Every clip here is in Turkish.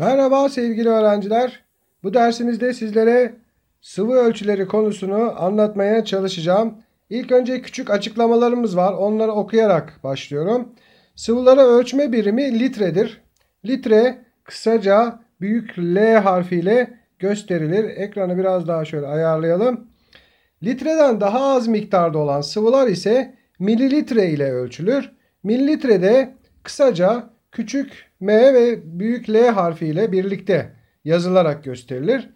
Merhaba sevgili öğrenciler. Bu dersimizde sizlere sıvı ölçüleri konusunu anlatmaya çalışacağım. İlk önce küçük açıklamalarımız var. Onları okuyarak başlıyorum. Sıvılara ölçme birimi litredir. Litre kısaca büyük L harfiyle gösterilir. Ekranı biraz daha şöyle ayarlayalım. Litreden daha az miktarda olan sıvılar ise mililitre ile ölçülür. Mililitre de kısaca küçük M ve büyük L harfiyle birlikte yazılarak gösterilir.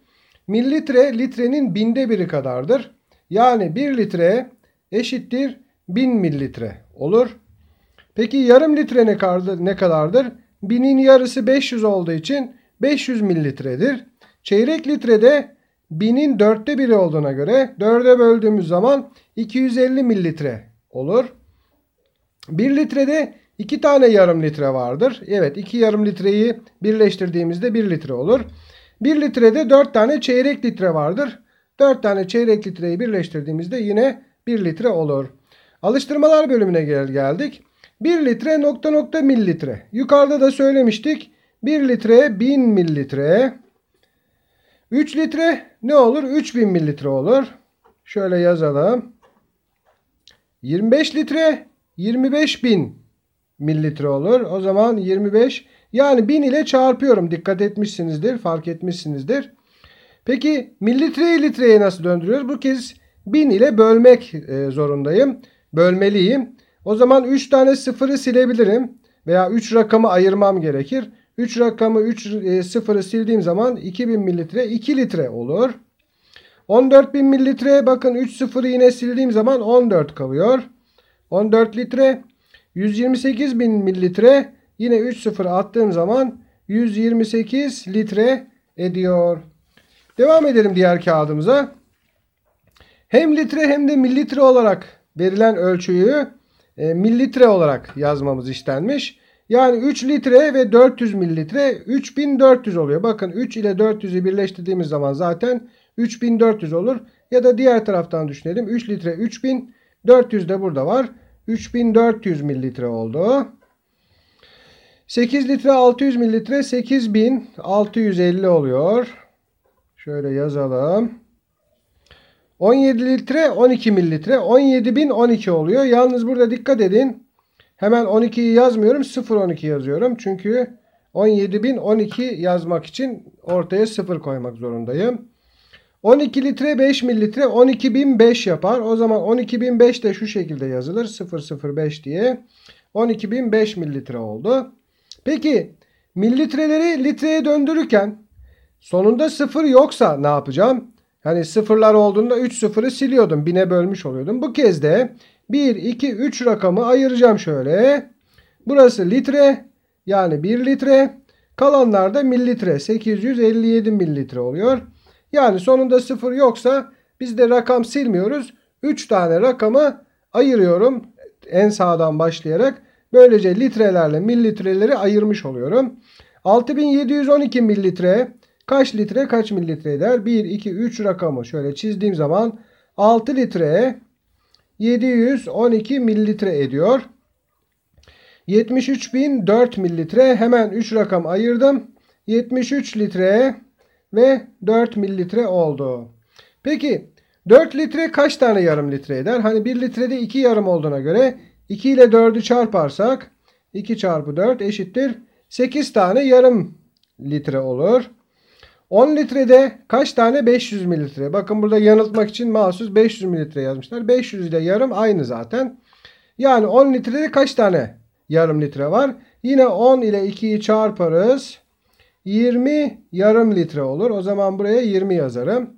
Mililitre litrenin binde biri kadardır. Yani 1 litre eşittir 1000 mililitre olur. Peki yarım litre ne kadardır? 1000'in yarısı 500 olduğu için 500 mililitredir. Çeyrek litrede 1000'in dörtte biri olduğuna göre 4'e böldüğümüz zaman 250 mililitre olur. 1 litrede 2 tane yarım litre vardır. Evet 2 yarım litreyi birleştirdiğimizde 1 litre olur. 1 litrede 4 tane çeyrek litre vardır. 4 tane çeyrek litreyi birleştirdiğimizde yine 1 litre olur. Alıştırmalar bölümüne gel geldik. 1 litre nokta nokta mililitre. Yukarıda da söylemiştik. 1 litre 1000 mililitre. 3 litre ne olur? 3000 mililitre olur. Şöyle yazalım. 25 litre 25 bin mililitre olur. O zaman 25 yani 1000 ile çarpıyorum. Dikkat etmişsinizdir, fark etmişsinizdir. Peki mililitreyi litreye nasıl döndürüyoruz? Bu kez 1000 ile bölmek e, zorundayım. Bölmeliyim. O zaman 3 tane sıfırı silebilirim. Veya 3 rakamı ayırmam gerekir. 3 rakamı 3 e, sıfırı sildiğim zaman 2000 mililitre 2 litre olur. 14.000 mililitre bakın 3 sıfırı yine sildiğim zaman 14 kalıyor. 14 litre 128 bin mililitre yine 3 sıfır attığım zaman 128 litre ediyor. Devam edelim diğer kağıdımıza. Hem litre hem de mililitre olarak verilen ölçüyü e, mililitre olarak yazmamız istenmiş. Yani 3 litre ve 400 mililitre 3400 oluyor. Bakın 3 ile 400'ü birleştirdiğimiz zaman zaten 3400 olur. Ya da diğer taraftan düşünelim. 3 litre 3000, 400 de burada var. 3400 mililitre oldu. 8 litre 600 mililitre 8650 oluyor. Şöyle yazalım. 17 litre 12 mililitre 17012 oluyor. Yalnız burada dikkat edin. Hemen 12'yi yazmıyorum. 012 yazıyorum. Çünkü 17012 yazmak için ortaya 0 koymak zorundayım. 12 litre 5 mililitre 12005 yapar. O zaman 12005 de şu şekilde yazılır. 005 diye. 12005 mililitre oldu. Peki mililitreleri litreye döndürürken sonunda sıfır yoksa ne yapacağım? Hani sıfırlar olduğunda 3 sıfırı siliyordum. 1000'e bölmüş oluyordum. Bu kez de 1, 2, 3 rakamı ayıracağım şöyle. Burası litre yani 1 litre. Kalanlar da mililitre. 857 mililitre oluyor. Yani sonunda 0 yoksa biz de rakam silmiyoruz. 3 tane rakamı ayırıyorum en sağdan başlayarak. Böylece litrelerle mililitreleri ayırmış oluyorum. 6712 mililitre kaç litre kaç mililitre eder? 1, 2, 3 rakamı şöyle çizdiğim zaman 6 litre 712 mililitre ediyor. 73.004 mililitre hemen 3 rakam ayırdım. 73 litre ve 4 mililitre oldu. Peki 4 litre kaç tane yarım litre eder? Hani 1 litrede 2 yarım olduğuna göre 2 ile 4'ü çarparsak 2 çarpı 4 eşittir 8 tane yarım litre olur. 10 litrede kaç tane 500 mililitre? Bakın burada yanıltmak için mahsus 500 mililitre yazmışlar. 500 ile yarım aynı zaten. Yani 10 litrede kaç tane yarım litre var? Yine 10 ile 2'yi çarparız. 20 yarım litre olur. O zaman buraya 20 yazarım.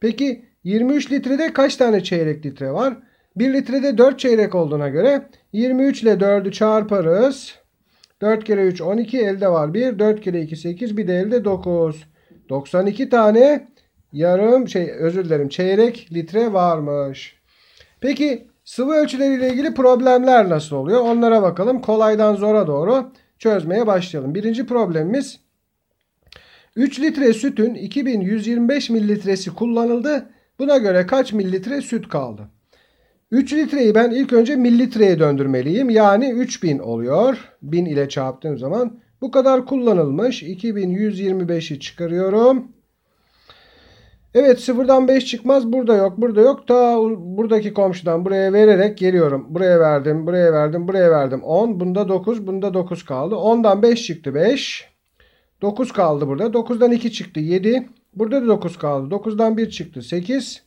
Peki 23 litrede kaç tane çeyrek litre var? 1 litrede 4 çeyrek olduğuna göre 23 ile 4'ü çarparız. 4 kere 3 12 elde var 1. 4 kere 2 8 bir de elde 9. 92 tane yarım şey özür dilerim çeyrek litre varmış. Peki sıvı ölçüleriyle ilgili problemler nasıl oluyor? Onlara bakalım. Kolaydan zora doğru çözmeye başlayalım. Birinci problemimiz 3 litre sütün 2125 mililitresi kullanıldı. Buna göre kaç mililitre süt kaldı? 3 litreyi ben ilk önce mililitreye döndürmeliyim. Yani 3000 oluyor. 1000 ile çarptığım zaman bu kadar kullanılmış. 2125'i çıkarıyorum. Evet sıfırdan 5 çıkmaz. Burada yok. Burada yok. Ta buradaki komşudan buraya vererek geliyorum. Buraya verdim. Buraya verdim. Buraya verdim. 10. Bunda 9. Bunda 9 kaldı. 10'dan 5 çıktı. 5. 9 kaldı burada. 9'dan 2 çıktı 7. Burada da 9 kaldı. 9'dan 1 çıktı 8.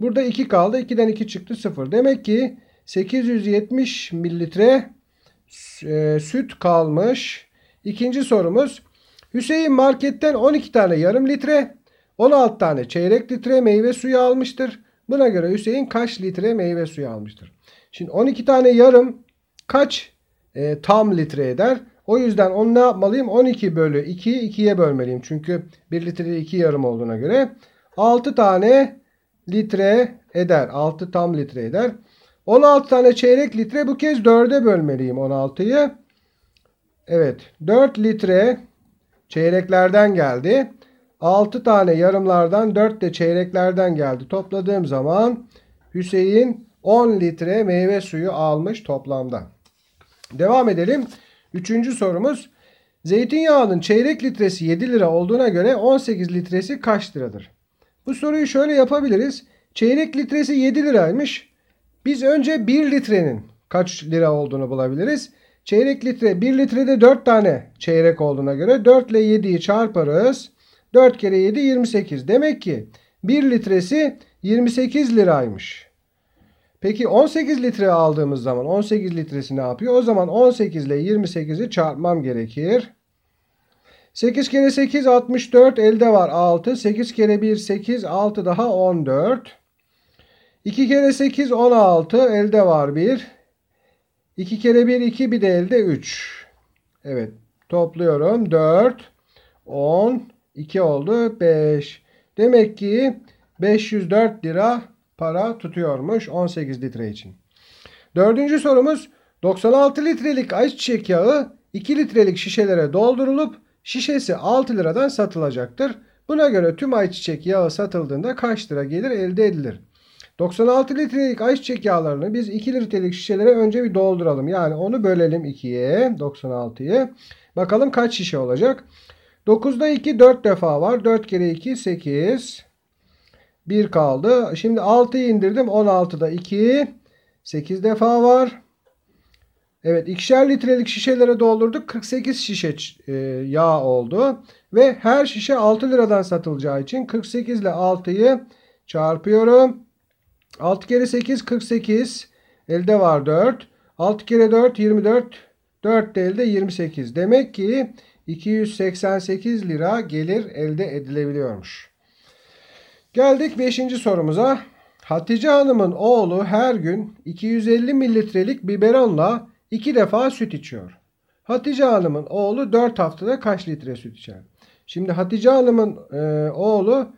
Burada 2 kaldı. 2'den 2 çıktı 0. Demek ki 870 mililitre e, süt kalmış. İkinci sorumuz. Hüseyin marketten 12 tane yarım litre, 16 tane çeyrek litre meyve suyu almıştır. Buna göre Hüseyin kaç litre meyve suyu almıştır? Şimdi 12 tane yarım kaç e, tam litre eder? O yüzden onu ne yapmalıyım? 12 bölü 2'yi 2'ye bölmeliyim. Çünkü 1 litre 2 yarım olduğuna göre 6 tane litre eder. 6 tam litre eder. 16 tane çeyrek litre bu kez 4'e bölmeliyim 16'yı. Evet 4 litre çeyreklerden geldi. 6 tane yarımlardan 4 de çeyreklerden geldi. Topladığım zaman Hüseyin 10 litre meyve suyu almış toplamda. Devam edelim. Üçüncü sorumuz. Zeytinyağının çeyrek litresi 7 lira olduğuna göre 18 litresi kaç liradır? Bu soruyu şöyle yapabiliriz. Çeyrek litresi 7 liraymış. Biz önce 1 litrenin kaç lira olduğunu bulabiliriz. Çeyrek litre 1 litrede 4 tane çeyrek olduğuna göre 4 ile 7'yi çarparız. 4 kere 7 28. Demek ki 1 litresi 28 liraymış. Peki 18 litre aldığımız zaman 18 litresi ne yapıyor? O zaman 18 ile 28'i çarpmam gerekir. 8 kere 8 64 elde var 6. 8 kere 1 8 6 daha 14. 2 kere 8 16 elde var 1. 2 kere 1 2 bir de elde 3. Evet topluyorum 4 10 2 oldu 5. Demek ki 504 lira para tutuyormuş 18 litre için. Dördüncü sorumuz 96 litrelik ayçiçek yağı 2 litrelik şişelere doldurulup şişesi 6 liradan satılacaktır. Buna göre tüm ayçiçek yağı satıldığında kaç lira gelir elde edilir? 96 litrelik ayçiçek yağlarını biz 2 litrelik şişelere önce bir dolduralım. Yani onu bölelim 2'ye 96'yı. Bakalım kaç şişe olacak? 9'da 2 4 defa var. 4 kere 2 8. 1 kaldı. Şimdi 6'yı indirdim. 16'da 2. 8 defa var. Evet ikişer litrelik şişelere doldurduk. 48 şişe e, yağ oldu. Ve her şişe 6 liradan satılacağı için 48 ile 6'yı çarpıyorum. 6 kere 8 48. Elde var 4. 6 kere 4 24. 4 de elde 28. Demek ki 288 lira gelir elde edilebiliyormuş. Geldik 5. sorumuza. Hatice Hanım'ın oğlu her gün 250 mililitrelik biberonla 2 defa süt içiyor. Hatice Hanım'ın oğlu 4 haftada kaç litre süt içer? Şimdi Hatice Hanım'ın e, oğlu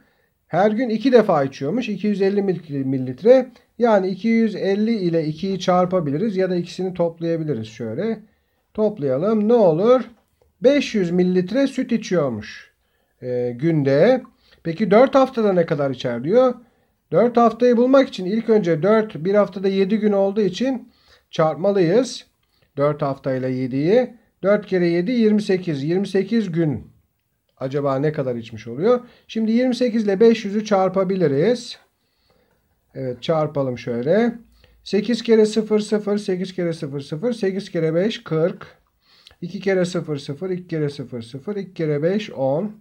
her gün 2 defa içiyormuş. 250 mililitre. Yani 250 ile 2'yi çarpabiliriz ya da ikisini toplayabiliriz şöyle. Toplayalım. Ne olur? 500 mililitre süt içiyormuş e, günde. Peki 4 haftada ne kadar içer diyor. 4 haftayı bulmak için ilk önce 4 bir haftada 7 gün olduğu için çarpmalıyız. 4 haftayla 7'yi 4 kere 7 28. 28 gün acaba ne kadar içmiş oluyor? Şimdi 28 ile 500'ü çarpabiliriz. Evet çarpalım şöyle. 8 kere 0 0 8 kere 0 0 8 kere 5 40 2 kere 0 0 2 kere 0 0 2 kere 5 10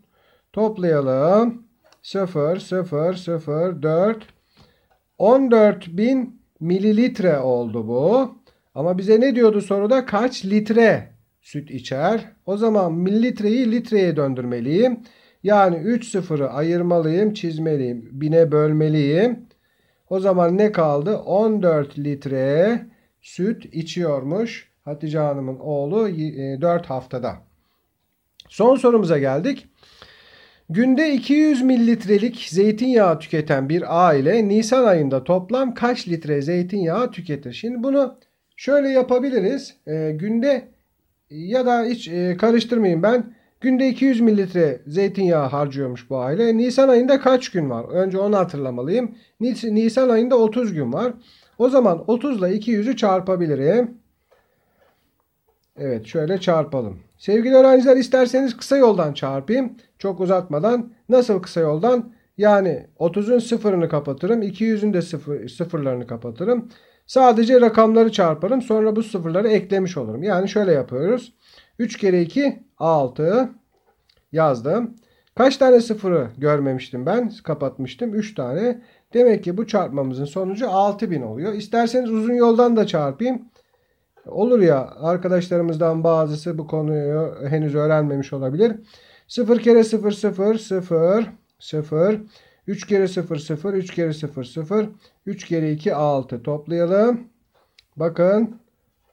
toplayalım. 0 0 0 4 14 bin mililitre oldu bu. Ama bize ne diyordu soruda? Kaç litre süt içer? O zaman mililitreyi litreye döndürmeliyim. Yani 3 sıfırı ayırmalıyım, çizmeliyim, bine bölmeliyim. O zaman ne kaldı? 14 litre süt içiyormuş Hatice Hanım'ın oğlu 4 e, haftada. Son sorumuza geldik. Günde 200 mililitrelik zeytinyağı tüketen bir aile Nisan ayında toplam kaç litre zeytinyağı tüketir? Şimdi bunu şöyle yapabiliriz. E, günde ya da hiç e, karıştırmayın ben. Günde 200 mililitre zeytinyağı harcıyormuş bu aile. Nisan ayında kaç gün var? Önce onu hatırlamalıyım. Nisan ayında 30 gün var. O zaman 30 ile 200'ü çarpabilirim. Evet şöyle çarpalım. Sevgili öğrenciler isterseniz kısa yoldan çarpayım. Çok uzatmadan. Nasıl kısa yoldan? Yani 30'un sıfırını kapatırım. 200'ün de sıfır, sıfırlarını kapatırım. Sadece rakamları çarparım. Sonra bu sıfırları eklemiş olurum. Yani şöyle yapıyoruz. 3 kere 2 6 yazdım. Kaç tane sıfırı görmemiştim ben? Kapatmıştım. 3 tane. Demek ki bu çarpmamızın sonucu 6000 oluyor. İsterseniz uzun yoldan da çarpayım. Olur ya arkadaşlarımızdan bazısı bu konuyu henüz öğrenmemiş olabilir. 0 kere 0 0 0 0 3 kere 0 0 3 kere 0 0 3 kere 2 6 toplayalım. Bakın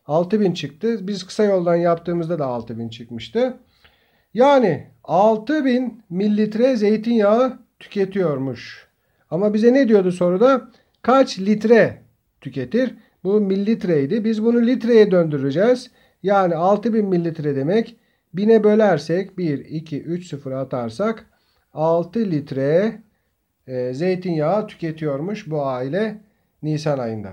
6000 çıktı. Biz kısa yoldan yaptığımızda da 6000 çıkmıştı. Yani 6000 mililitre zeytinyağı tüketiyormuş. Ama bize ne diyordu soruda? Kaç litre tüketir? Bu mililitreydi. Biz bunu litreye döndüreceğiz. Yani 6000 mililitre demek. 1000'e bölersek 1, 2, 3, 0 atarsak 6 litre e, zeytinyağı tüketiyormuş bu aile Nisan ayında.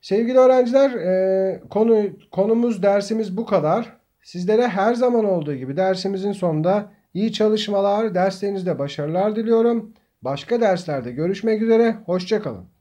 Sevgili öğrenciler e, konu konumuz dersimiz bu kadar. Sizlere her zaman olduğu gibi dersimizin sonunda iyi çalışmalar, derslerinizde başarılar diliyorum. Başka derslerde görüşmek üzere, hoşçakalın.